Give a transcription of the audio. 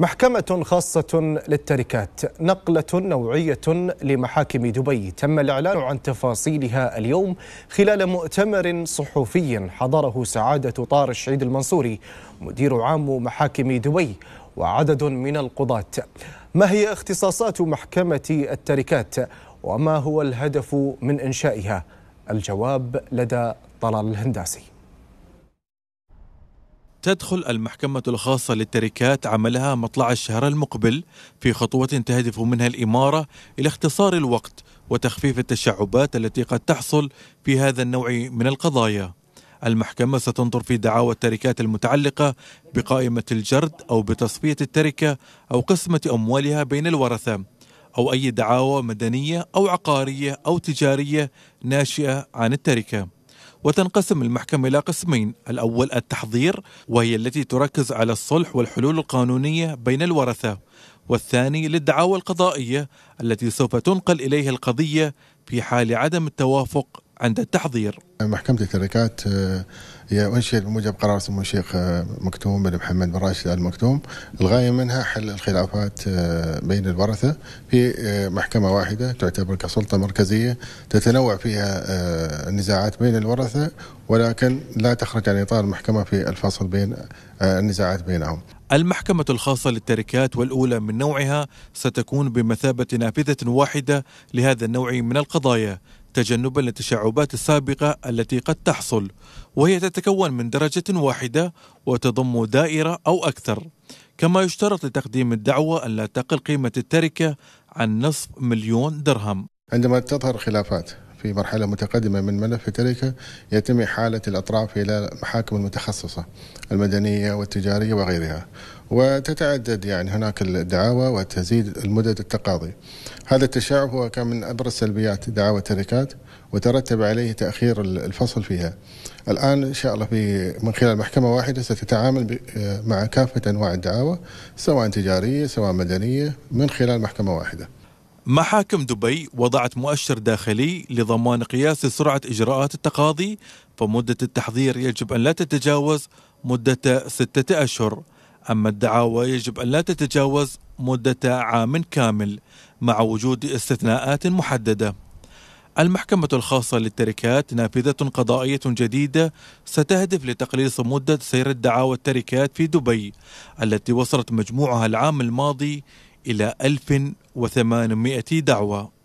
محكمة خاصة للتركات نقلة نوعية لمحاكم دبي تم الإعلان عن تفاصيلها اليوم خلال مؤتمر صحفي حضره سعادة طارش عيد المنصوري مدير عام محاكم دبي وعدد من القضاة ما هي اختصاصات محكمة التركات وما هو الهدف من إنشائها الجواب لدى طلال الهنداسي تدخل المحكمة الخاصة للتركات عملها مطلع الشهر المقبل في خطوة تهدف منها الإمارة إلى اختصار الوقت وتخفيف التشعبات التي قد تحصل في هذا النوع من القضايا. المحكمة ستنظر في دعاوى التركات المتعلقة بقائمة الجرد أو بتصفية التركة أو قسمة أموالها بين الورثة أو أي دعاوى مدنية أو عقارية أو تجارية ناشئة عن التركة. وتنقسم المحكمة إلى قسمين الأول التحضير وهي التي تركز على الصلح والحلول القانونية بين الورثة والثاني للدعاوى القضائية التي سوف تنقل إليها القضية في حال عدم التوافق عند التحضير محكمة التركات آه، هي أنشئت بموجب قرار سمو الشيخ آه، مكتوم بن محمد بن راشد آل مكتوم الغاية منها حل الخلافات آه، بين الورثة في محكمة واحدة تعتبر كسلطة مركزية تتنوع فيها النزاعات بين الورثة ولكن لا تخرج عن إطار المحكمة في الفصل بين النزاعات بينهم المحكمة الخاصة للتركات والأولى من نوعها ستكون بمثابة نافذة واحدة لهذا النوع من القضايا تجنبا للتشعبات السابقة التي قد تحصل وهي تتكون من درجة واحدة وتضم دائرة أو أكثر كما يشترط لتقديم الدعوة أن لا تقل قيمة التركة عن نصف مليون درهم عندما تظهر خلافات في مرحلة متقدمة من ملف التركة يتم إحالة الأطراف إلى المحاكم المتخصصة المدنية والتجارية وغيرها وتتعدد يعني هناك الدعاوى وتزيد المدد التقاضي هذا التشعب هو كان من أبرز سلبيات دعاوى التركات وترتب عليه تأخير الفصل فيها الآن إن شاء الله في من خلال محكمة واحدة ستتعامل مع كافة أنواع الدعاوى سواء تجارية سواء مدنية من خلال محكمة واحدة محاكم دبي وضعت مؤشر داخلي لضمان قياس سرعة إجراءات التقاضي فمدة التحضير يجب أن لا تتجاوز مدة ستة أشهر أما الدعاوى يجب أن لا تتجاوز مدة عام كامل مع وجود استثناءات محددة. المحكمة الخاصة للتركات نافذة قضائية جديدة ستهدف لتقليص مدة سير الدعاوى التركات في دبي التي وصلت مجموعها العام الماضي إلى 1800 دعوة.